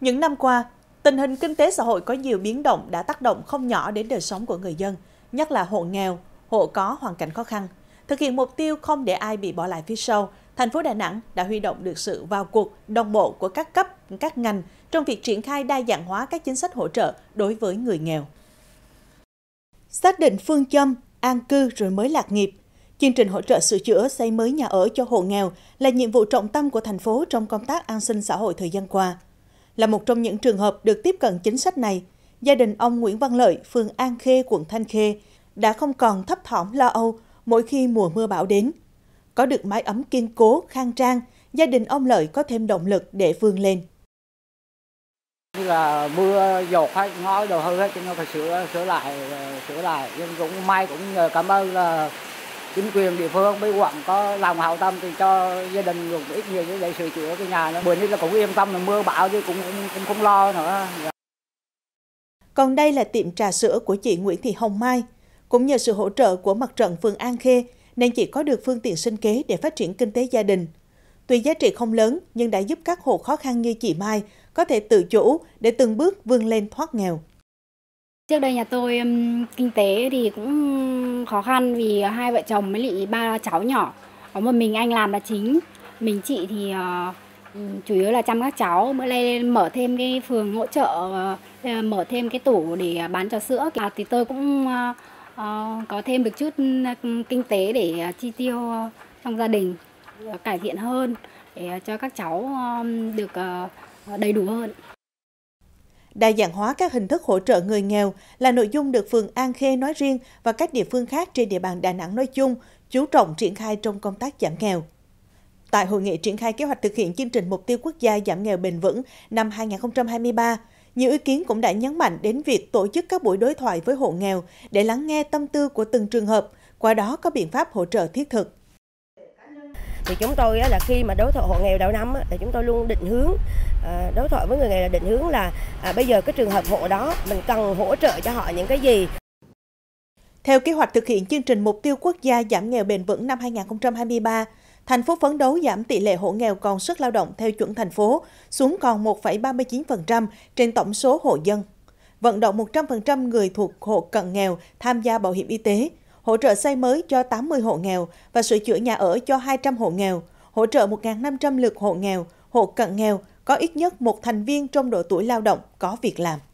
Những năm qua, tình hình kinh tế xã hội có nhiều biến động đã tác động không nhỏ đến đời sống của người dân, nhất là hộ nghèo, hộ có hoàn cảnh khó khăn. Thực hiện mục tiêu không để ai bị bỏ lại phía sau, thành phố Đà Nẵng đã huy động được sự vào cuộc đồng bộ của các cấp, các ngành trong việc triển khai đa dạng hóa các chính sách hỗ trợ đối với người nghèo. Xác định phương châm an cư rồi mới lạc nghiệp, chương trình hỗ trợ sửa chữa xây mới nhà ở cho hộ nghèo là nhiệm vụ trọng tâm của thành phố trong công tác an sinh xã hội thời gian qua là một trong những trường hợp được tiếp cận chính sách này. Gia đình ông Nguyễn Văn Lợi, phường An Khê, quận Thanh Khê đã không còn thấp thỏm lo âu mỗi khi mùa mưa bão đến. Có được mái ấm kiên cố, khang trang, gia đình ông Lợi có thêm động lực để vươn lên. Như là mưa dột hay ngói đồ hư hết, chúng nó phải sửa sửa lại sửa lại nhưng cũng may cũng nhờ cảm ơn là chính quyền địa phương với quận có lòng hảo tâm thì cho gia đình được ít nhiều để sửa chữa cái nhà nữa. Bữa nay là cũng yên tâm là mưa bão chứ cũng, cũng, cũng không lo nữa. Dạ. Còn đây là tiệm trà sữa của chị Nguyễn Thị Hồng Mai. Cũng nhờ sự hỗ trợ của mặt trận phường An Khê nên chị có được phương tiện sinh kế để phát triển kinh tế gia đình. Tuy giá trị không lớn nhưng đã giúp các hộ khó khăn như chị Mai có thể tự chủ để từng bước vươn lên thoát nghèo. Trước đây nhà tôi ừm, kinh tế thì cũng khó khăn vì hai vợ chồng với lại ba cháu nhỏ. Có một mình anh làm là chính, mình chị thì, ờ, chủ yếu là chăm các cháu. Bữa nay mở thêm cái phường hỗ trợ, ờ, mở thêm cái tủ để bán cho sữa. À, thì tôi cũng, ờ, ờ, có thêm được chút, kinh tế để ờ, chi tiêu trong gia đình, cải thiện hơn để cho các cháu, ờm, được, ờ, đầy đủ hơn. Đa dạng hóa các hình thức hỗ trợ người nghèo là nội dung được phường An Khê nói riêng và các địa phương khác trên địa bàn Đà Nẵng nói chung chú trọng triển khai trong công tác giảm nghèo. Tại hội nghị triển khai kế hoạch thực hiện chương trình mục tiêu quốc gia giảm nghèo bền vững năm 2023, nhiều ý kiến cũng đã nhấn mạnh đến việc tổ chức các buổi đối thoại với hộ nghèo để lắng nghe tâm tư của từng trường hợp, qua đó có biện pháp hỗ trợ thiết thực thì chúng tôi là khi mà đối thoại hộ nghèo đầu năm thì chúng tôi luôn định hướng ờ, đối thoại với người nghèo là định hướng là à, bây giờ cái trường hợp hộ đó mình cần hỗ trợ cho họ những cái gì theo kế hoạch thực hiện chương trình mục tiêu quốc gia giảm nghèo bền vững năm 2023, thành phố phấn đấu giảm tỷ lệ hộ nghèo còn sức lao động theo chuẩn thành phố xuống còn 1,39% trên tổng số hộ dân. Vận động 100% người thuộc hộ cận nghèo tham gia bảo hiểm y tế, hỗ trợ xây mới cho 80 hộ nghèo và sửa chữa nhà ở cho 200 hộ nghèo, hỗ trợ 1.500 lượt hộ nghèo, hộ cận nghèo có ít nhất một thành viên trong độ tuổi lao động có việc làm.